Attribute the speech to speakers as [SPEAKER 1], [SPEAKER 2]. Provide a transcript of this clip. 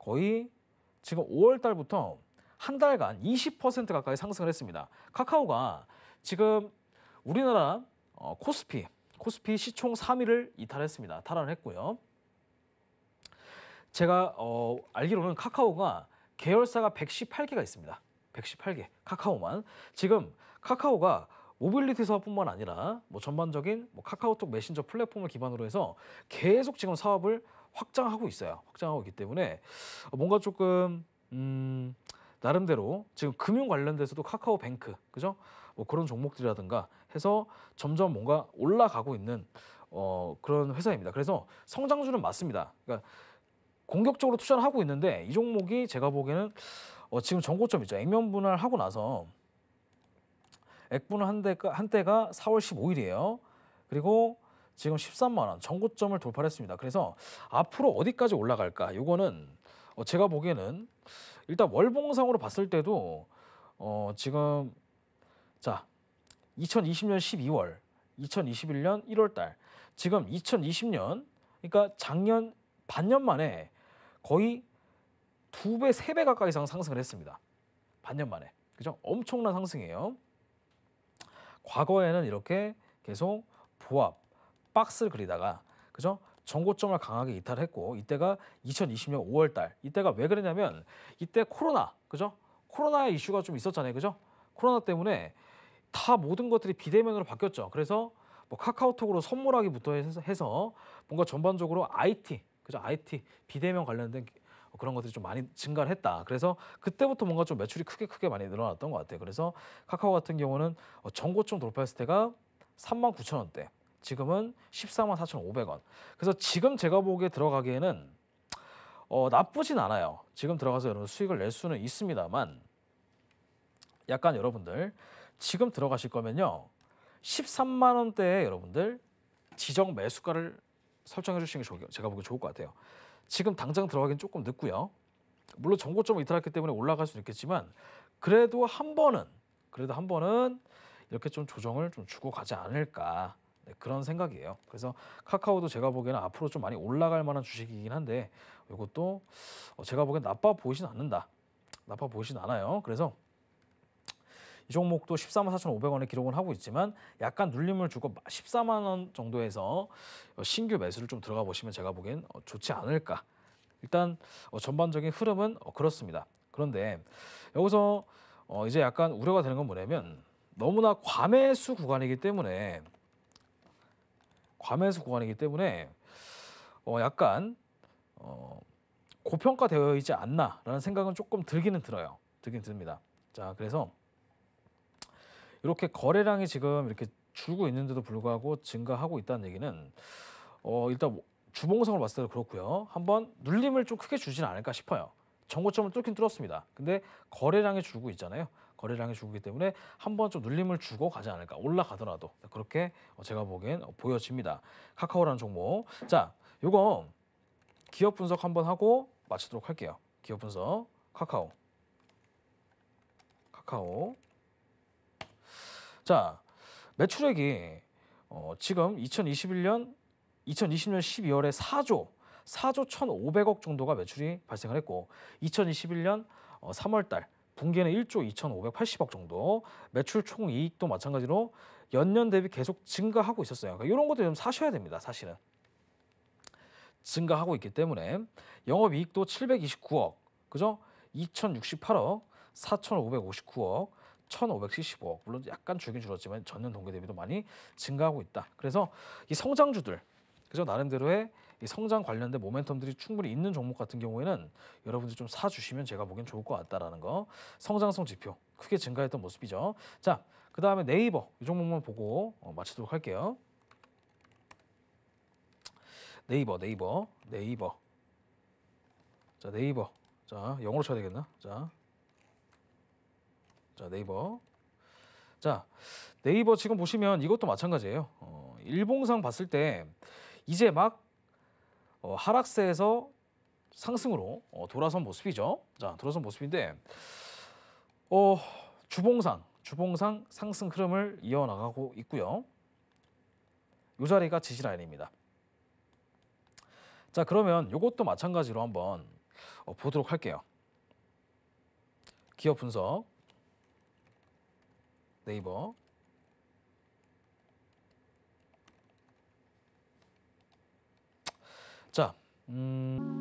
[SPEAKER 1] 거의 지금 5월 달부터 한 달간 20% 가까이 상승을 했습니다. 카카오가 지금 우리나라 어, 코스피, 코스피 시총 3위를 이탈했습니다. 탈환을 했고요. 제가 어, 알기로는 카카오가 계열사가 118개가 있습니다. 118개 카카오만 지금 카카오가 모빌리티 사업뿐만 아니라 뭐 전반적인 뭐 카카오톡 메신저 플랫폼을 기반으로 해서 계속 지금 사업을 확장하고 있어요. 확장하고 있기 때문에 어, 뭔가 조금 음, 나름대로 지금 금융 관련돼서도 카카오뱅크 그죠? 뭐 그런 종목들이라든가 해서 점점 뭔가 올라가고 있는 어, 그런 회사입니다. 그래서 성장주는 맞습니다. 그러니까 공격적으로 투자를 하고 있는데 이 종목이 제가 보기에는 어, 지금 전고점 있죠. 액면 분할하고 나서 액분할 한때가, 한때가 4월 15일이에요. 그리고 지금 13만 원 전고점을 돌파했습니다. 그래서 앞으로 어디까지 올라갈까? 이거는 어, 제가 보기에는 일단 월봉상으로 봤을 때도 어, 지금 자 2020년 12월, 2021년 1월달, 지금 2020년 그러니까 작년 반년 만에 거의 두 배, 세 배 가까이 이상 상승을 했습니다. 반년 만에. 그죠? 엄청난 상승이에요. 과거에는 이렇게 계속 보합, 박스를 그리다가 그죠? 정고점을 강하게 이탈했고 이때가 2020년 5월달 이때가 왜 그러냐면 이때 코로나 그죠? 코로나의 이슈가 좀 있었잖아요, 그죠? 코로나 때문에 다 모든 것들이 비대면으로 바뀌었죠. 그래서 뭐 카카오톡으로 선물하기부터 해서 뭔가 전반적으로 IT 그죠? IT 비대면 관련된 그런 것들이 좀 많이 증가를 했다. 그래서 그때부터 뭔가 좀 매출이 크게 크게 많이 늘어났던 것 같아요. 그래서 카카오 같은 경우는 어, 전고점 돌파했을 때가 3 9 0 0 0 원대, 지금은 14만 4,500원. 그래서 지금 제가 보기에 들어가기에는 어, 나쁘진 않아요. 지금 들어가서 여러분 수익을 낼 수는 있습니다만 약간 여러분들 지금 들어가실 거면요. 13만 원대에 여러분들 지정 매수가를 설정해 주시는 게 제가 보기 좋을 것 같아요. 지금 당장 들어가긴 조금 늦고요. 물론 정고점을 이탈했기 때문에 올라갈 수는 있겠지만 그래도 한 번은 그래도 한 번은 이렇게 좀 조정을 좀 주고 가지 않을까 네, 그런 생각이에요. 그래서 카카오도 제가 보기에는 앞으로 좀 많이 올라갈 만한 주식이긴 한데 이것도 어, 제가 보기엔 나빠 보이진 않는다. 나빠 보이진 않아요. 그래서 이 종목도 14만 4,500원에 기록은 하고 있지만 약간 눌림을 주고 14만 원 정도에서 어, 신규 매수를 좀 들어가 보시면 제가 보기엔 어, 좋지 않을까. 일단 전반적인 흐름은 그렇습니다. 그런데 여기서 이제 약간 우려가 되는 건 뭐냐면 너무나 과매수 구간이기 때문에 과에서 구간이기 때문에 어, 약간 어, 고평가되어 있지 않나라는 생각은 조금 들기는 들어요. 들긴 듭니다. 자, 그래서 이렇게 거래량이 지금 이렇게 줄고 있는데도 불구하고 증가하고 있다는 얘기는 어, 일단 주봉성을 봤을 때도 그렇고요. 한번 눌림을 좀 크게 주진 않을까 싶어요. 정고점을 뚫긴 뚫었습니다. 근데 거래량이 줄고 있잖아요. 거래량이줄기 때문에 한 번 좀 눌림을 주고 가지 않을까 올라가더라도 그렇게 제가 보기엔 보여집니다. 카카오라는 종목 자 요거 기업 분석 한번 하고 마치도록 할게요. 기업 분석 카카오 카카오 자 매출액이 어, 지금 2021년 2020년 12월에 4조 4조 1,500억 정도가 매출이 발생을 했고 2021년 3월 달 분기에는 1조 2,580억 정도, 매출 총 이익도 마찬가지로 연년 대비 계속 증가하고 있었어요. 그러니까 이런 것도 좀 사셔야 됩니다. 사실은 증가하고 있기 때문에 영업 이익도 729억, 그죠? 2,068억, 4,559억, 1,575억. 물론 약간 줄긴 줄었지만 전년 동기 대비도 많이 증가하고 있다. 그래서 이 성장주들, 그죠? 나름대로의 성장 관련된 모멘텀들이 충분히 있는 종목 같은 경우에는 여러분들 좀 사주시면 제가 보기엔 좋을 것 같다라는 거 성장성 지표 크게 증가했던 모습이죠 자 그 다음에 네이버 이 종목만 보고 어, 마치도록 할게요 네이버 네이버 네이버 자 네이버 자 영어로 쳐야 되겠나 자, 자 네이버 자 네이버 지금 보시면 이것도 마찬가지예요 어, 일봉상 봤을 때 이제 막 어, 하락세에서 상승으로 어, 돌아선 모습이죠. 자, 돌아선 모습인데 어, 주봉상, 주봉상 상승 흐름을 이어나가고 있고요. 이 자리가 지시 라인입니다. 자, 그러면 이것도 마찬가지로 한번 어, 보도록 할게요. 기업 분석 네이버 嗯。